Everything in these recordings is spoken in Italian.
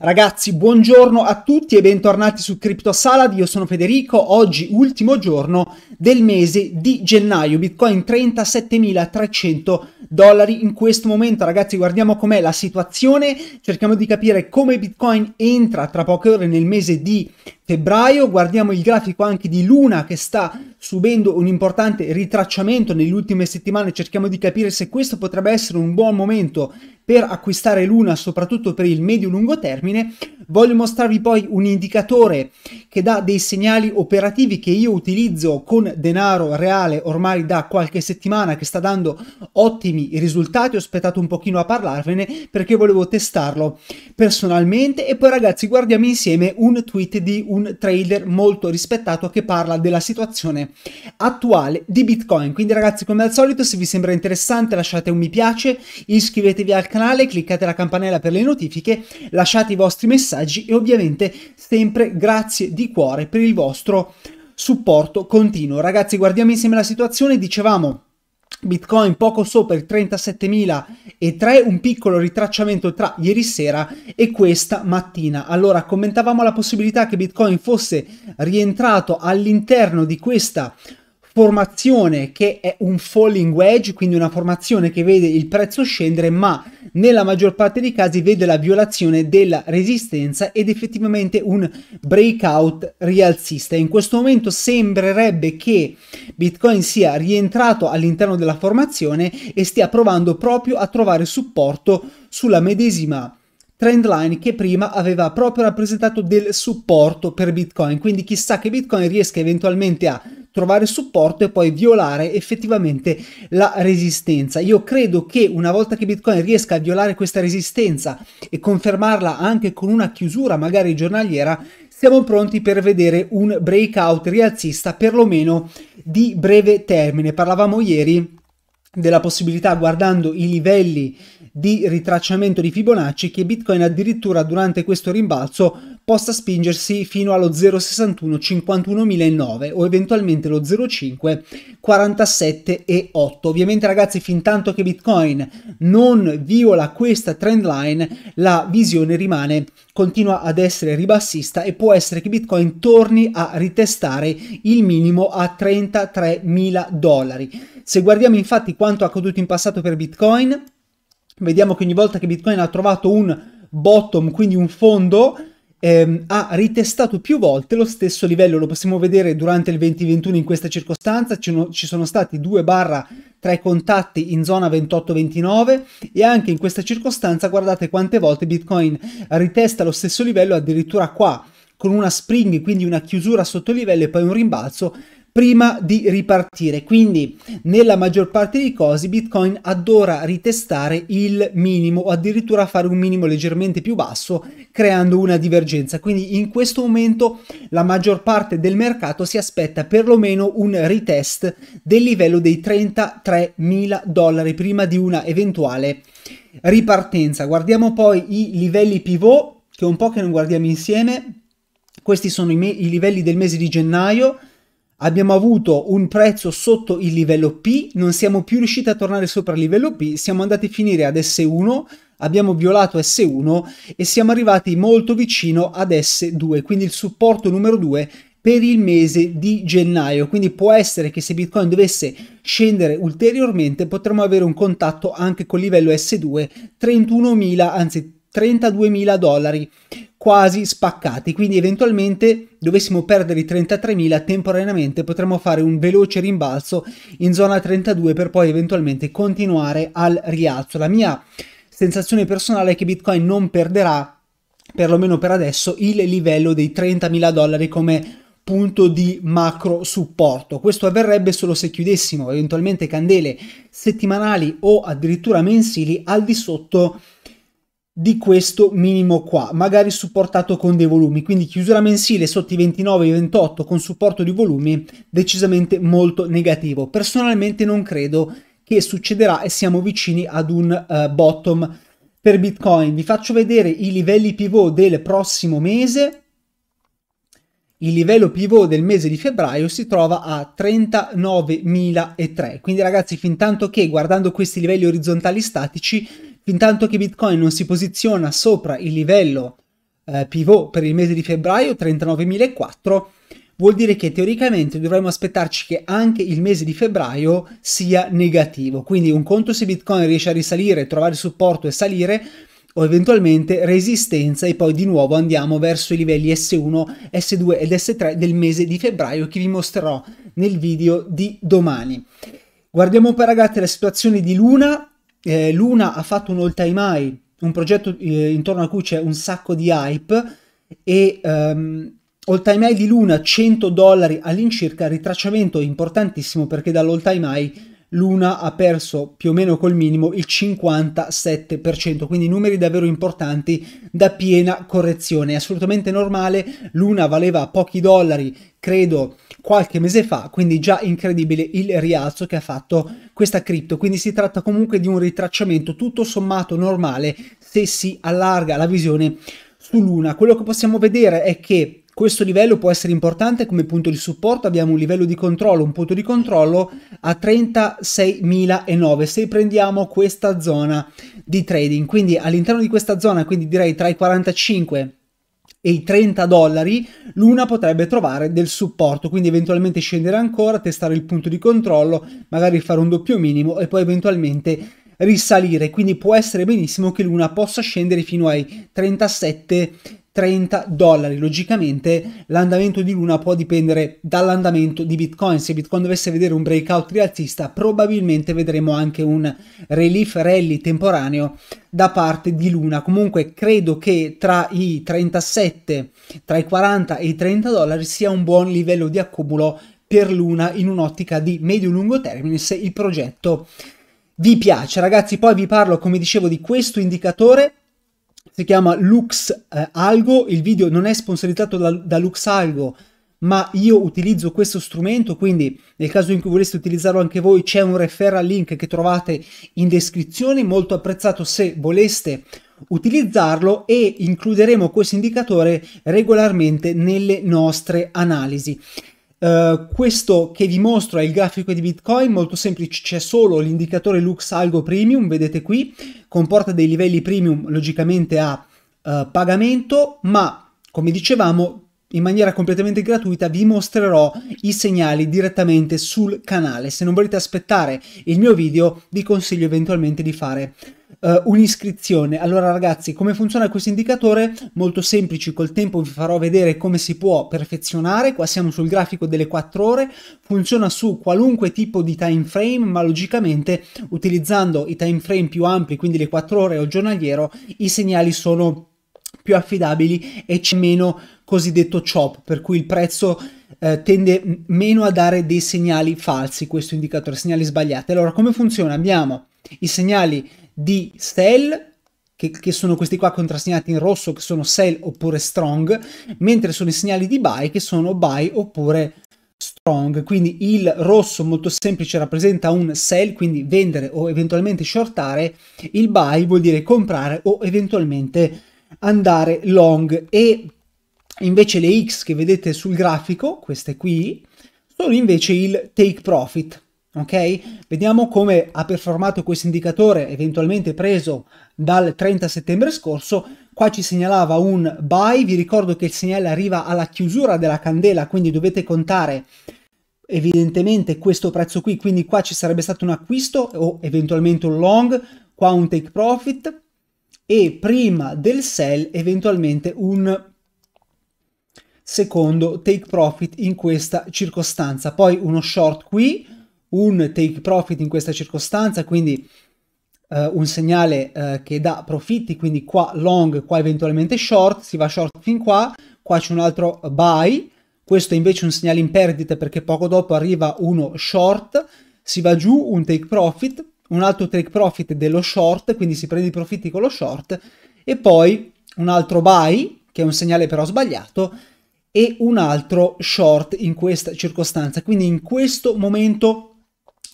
Ragazzi, buongiorno a tutti e bentornati su Crypto Salad. Io sono Federico. Oggi ultimo giorno del mese di gennaio. Bitcoin 37.300 dollari in questo momento. Ragazzi, guardiamo com'è la situazione. Cerchiamo di capire come Bitcoin entra tra poche ore nel mese di febbraio, guardiamo il grafico anche di Luna che sta subendo un importante ritracciamento nelle ultime settimane, cerchiamo di capire se questo potrebbe essere un buon momento per acquistare Luna soprattutto per il medio-lungo termine. Voglio mostrarvi poi un indicatore che dà dei segnali operativi che io utilizzo con denaro reale ormai da qualche settimana che sta dando ottimi risultati, ho aspettato un pochino a parlarvene perché volevo testarlo personalmente e poi ragazzi guardiamo insieme un tweet di un un trailer molto rispettato che parla della situazione attuale di Bitcoin. Quindi ragazzi come al solito se vi sembra interessante lasciate un mi piace, iscrivetevi al canale, cliccate la campanella per le notifiche, lasciate i vostri messaggi e ovviamente sempre grazie di cuore per il vostro supporto continuo. Ragazzi guardiamo insieme la situazione, dicevamo Bitcoin poco sopra i 37.003, un piccolo ritracciamento tra ieri sera e questa mattina. Allora, commentavamo la possibilità che Bitcoin fosse rientrato all'interno di questa formazione che è un falling wedge, quindi una formazione che vede il prezzo scendere, ma nella maggior parte dei casi vede la violazione della resistenza ed effettivamente un breakout rialzista. In questo momento sembrerebbe che Bitcoin sia rientrato all'interno della formazione e stia provando proprio a trovare supporto sulla medesima trendline che prima aveva proprio rappresentato del supporto per Bitcoin, quindi chissà che Bitcoin riesca eventualmente a trovare supporto e poi violare effettivamente la resistenza. Io credo che una volta che Bitcoin riesca a violare questa resistenza e confermarla anche con una chiusura magari giornaliera, siamo pronti per vedere un breakout rialzista perlomeno di breve termine. Parlavamo ieri della possibilità, guardando i livelli di ritracciamento di Fibonacci, che Bitcoin addirittura durante questo rimbalzo possa spingersi fino allo 0,61 51.009 o eventualmente lo 0,5 47,8. Ovviamente ragazzi fin tanto che Bitcoin non viola questa trend line la visione rimane continua ad essere ribassista e può essere che Bitcoin torni a ritestare il minimo a 33.000 dollari. Se guardiamo infatti quanto è accaduto in passato per Bitcoin, vediamo che ogni volta che Bitcoin ha trovato un bottom, quindi un fondo, ehm, ha ritestato più volte lo stesso livello, lo possiamo vedere durante il 2021 in questa circostanza, ci, no, ci sono stati due barra tra i contatti in zona 28-29 e anche in questa circostanza guardate quante volte Bitcoin ritesta lo stesso livello addirittura qua con una spring, quindi una chiusura sotto livello e poi un rimbalzo prima di ripartire. Quindi nella maggior parte dei casi Bitcoin adora ritestare il minimo o addirittura fare un minimo leggermente più basso creando una divergenza. Quindi in questo momento la maggior parte del mercato si aspetta perlomeno un retest del livello dei 33.000 dollari prima di una eventuale ripartenza. Guardiamo poi i livelli pivot che un po' che non guardiamo insieme. Questi sono i, me- i livelli del mese di gennaio abbiamo avuto un prezzo sotto il livello P, non siamo più riusciti a tornare sopra il livello P, siamo andati a finire ad S1, abbiamo violato S1 e siamo arrivati molto vicino ad S2, quindi il supporto numero 2 per il mese di gennaio, quindi può essere che se Bitcoin dovesse scendere ulteriormente potremmo avere un contatto anche col livello S2 31.000 anzi 32.000 dollari quasi spaccati, quindi eventualmente dovessimo perdere i 33.000 temporaneamente potremmo fare un veloce rimbalzo in zona 32 per poi eventualmente continuare al rialzo. La mia sensazione personale è che Bitcoin non perderà, perlomeno per adesso, il livello dei 30.000 dollari come punto di macro supporto. Questo avverrebbe solo se chiudessimo eventualmente candele settimanali o addirittura mensili al di sotto di questo minimo qua, magari supportato con dei volumi, quindi chiusura mensile sotto i 29 28 con supporto di volumi decisamente molto negativo. Personalmente non credo che succederà e siamo vicini ad un uh, bottom per Bitcoin. Vi faccio vedere i livelli pivot del prossimo mese. Il livello pivot del mese di febbraio si trova a 39.003. Quindi ragazzi, fin tanto che guardando questi livelli orizzontali statici Fintanto che Bitcoin non si posiziona sopra il livello eh, pivot per il mese di febbraio, 39.004, vuol dire che teoricamente dovremmo aspettarci che anche il mese di febbraio sia negativo. Quindi un conto se Bitcoin riesce a risalire, trovare supporto e salire, o eventualmente resistenza e poi di nuovo andiamo verso i livelli S1, S2 ed S3 del mese di febbraio che vi mostrerò nel video di domani. Guardiamo poi ragazzi la situazione di Luna, eh, Luna ha fatto un All Time High, un progetto eh, intorno a cui c'è un sacco di hype e um, ehm, all time high di Luna 100 dollari all'incirca, ritracciamento importantissimo perché dall'all time high l'una ha perso più o meno col minimo il 57%, quindi numeri davvero importanti da piena correzione, è assolutamente normale, l'una valeva pochi dollari, credo qualche mese fa, quindi già incredibile il rialzo che ha fatto questa cripto, quindi si tratta comunque di un ritracciamento tutto sommato normale se si allarga la visione su Luna. Quello che possiamo vedere è che questo livello può essere importante come punto di supporto, abbiamo un livello di controllo, un punto di controllo a 36.009 se prendiamo questa zona di trading, quindi all'interno di questa zona, quindi direi tra i 45 e i 30 dollari, l'una potrebbe trovare del supporto, quindi eventualmente scendere ancora, testare il punto di controllo, magari fare un doppio minimo e poi eventualmente risalire, quindi può essere benissimo che l'una possa scendere fino ai 37 30 dollari. Logicamente l'andamento di Luna può dipendere dall'andamento di Bitcoin. Se Bitcoin dovesse vedere un breakout rialzista, probabilmente vedremo anche un relief rally temporaneo da parte di Luna. Comunque credo che tra i 37, tra i 40 e i 30 dollari sia un buon livello di accumulo per Luna in un'ottica di medio-lungo termine se il progetto vi piace. Ragazzi, poi vi parlo, come dicevo, di questo indicatore si chiama Lux eh, Algo, il video non è sponsorizzato da, da Lux Algo, ma io utilizzo questo strumento, quindi nel caso in cui voleste utilizzarlo anche voi c'è un referral link che trovate in descrizione, molto apprezzato se voleste utilizzarlo e includeremo questo indicatore regolarmente nelle nostre analisi. Eh, questo che vi mostro è il grafico di Bitcoin, molto semplice, c'è solo l'indicatore Lux Algo Premium, vedete qui, comporta dei livelli premium logicamente a uh, pagamento, ma come dicevamo in maniera completamente gratuita vi mostrerò i segnali direttamente sul canale. Se non volete aspettare il mio video vi consiglio eventualmente di fare uh, un'iscrizione. Allora ragazzi, come funziona questo indicatore? Molto semplice, col tempo vi farò vedere come si può perfezionare. Qua siamo sul grafico delle 4 ore, funziona su qualunque tipo di time frame, ma logicamente utilizzando i time frame più ampi, quindi le 4 ore o giornaliero, i segnali sono più affidabili e c'è meno cosiddetto chop, per cui il prezzo eh, tende meno a dare dei segnali falsi, questo indicatore, segnali sbagliati. Allora, come funziona? Abbiamo i segnali di sell, che, che, sono questi qua contrassegnati in rosso, che sono Sell oppure Strong, mentre sono i segnali di Buy, che sono Buy oppure Strong. Quindi il rosso molto semplice rappresenta un Sell, quindi vendere o eventualmente shortare, il Buy vuol dire comprare o eventualmente andare long e invece le X che vedete sul grafico, queste qui, sono invece il take profit ok? Vediamo come ha performato questo indicatore eventualmente preso dal 30 settembre scorso, qua ci segnalava un buy, vi ricordo che il segnale arriva alla chiusura della candela, quindi dovete contare evidentemente questo prezzo qui, quindi qua ci sarebbe stato un acquisto o eventualmente un long, qua un take profit e prima del sell eventualmente un secondo take profit in questa circostanza, poi uno short qui, un take profit in questa circostanza, quindi uh, un segnale uh, che dà profitti, quindi qua long, qua eventualmente short, si va short fin qua, qua c'è un altro buy, questo è invece un segnale in perdita perché poco dopo arriva uno short, si va giù un take profit, un altro take profit dello short, quindi si prende i profitti con lo short e poi un altro buy, che è un segnale però sbagliato, e un altro short in questa circostanza. Quindi in questo momento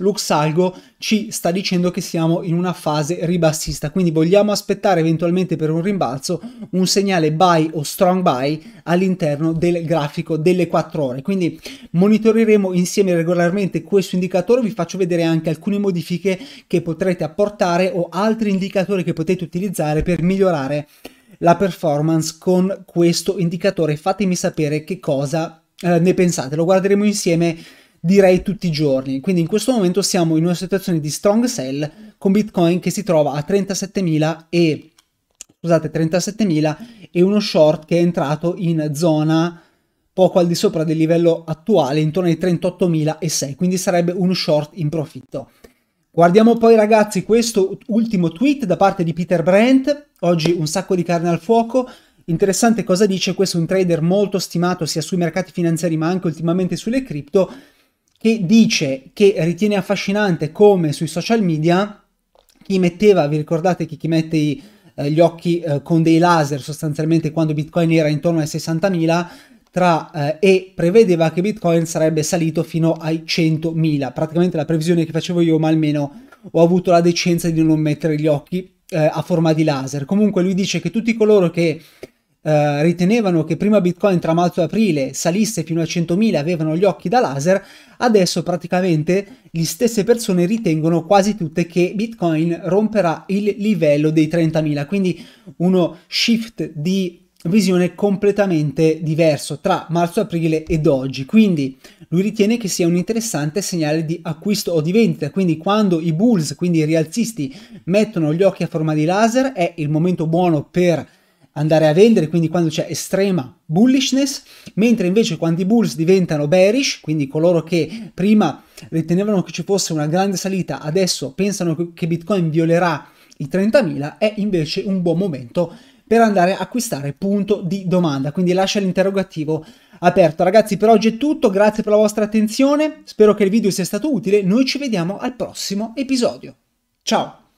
Luxalgo ci sta dicendo che siamo in una fase ribassista, quindi vogliamo aspettare eventualmente per un rimbalzo un segnale buy o strong buy all'interno del grafico delle 4 ore. Quindi monitoreremo insieme regolarmente questo indicatore, vi faccio vedere anche alcune modifiche che potrete apportare o altri indicatori che potete utilizzare per migliorare la performance con questo indicatore. Fatemi sapere che cosa eh, ne pensate, lo guarderemo insieme direi tutti i giorni. Quindi in questo momento siamo in una situazione di strong sell con Bitcoin che si trova a 37.000 e scusate 37.000 e uno short che è entrato in zona poco al di sopra del livello attuale, intorno ai 38.006, quindi sarebbe uno short in profitto. Guardiamo poi ragazzi questo ultimo tweet da parte di Peter Brent, oggi un sacco di carne al fuoco, interessante cosa dice, questo è un trader molto stimato sia sui mercati finanziari ma anche ultimamente sulle cripto, che dice che ritiene affascinante come sui social media chi metteva, vi ricordate che chi mette i, eh, gli occhi eh, con dei laser sostanzialmente quando Bitcoin era intorno ai 60.000 tra, eh, e prevedeva che Bitcoin sarebbe salito fino ai 100.000, praticamente la previsione che facevo io, ma almeno ho avuto la decenza di non mettere gli occhi eh, a forma di laser. Comunque lui dice che tutti coloro che eh, ritenevano che prima Bitcoin tra marzo e aprile salisse fino a 100.000 avevano gli occhi da laser, adesso praticamente le stesse persone ritengono quasi tutte che Bitcoin romperà il livello dei 30.000, quindi uno shift di visione completamente diverso tra marzo, aprile ed oggi. Quindi lui ritiene che sia un interessante segnale di acquisto o di vendita. Quindi quando i bulls, quindi i rialzisti, mettono gli occhi a forma di laser è il momento buono per andare a vendere, quindi quando c'è estrema bullishness, mentre invece quando i bulls diventano bearish, quindi coloro che prima ritenevano che ci fosse una grande salita, adesso pensano che Bitcoin violerà i 30.000, è invece un buon momento per andare a acquistare punto di domanda, quindi lascia l'interrogativo aperto. Ragazzi, per oggi è tutto, grazie per la vostra attenzione, spero che il video sia stato utile, noi ci vediamo al prossimo episodio. Ciao!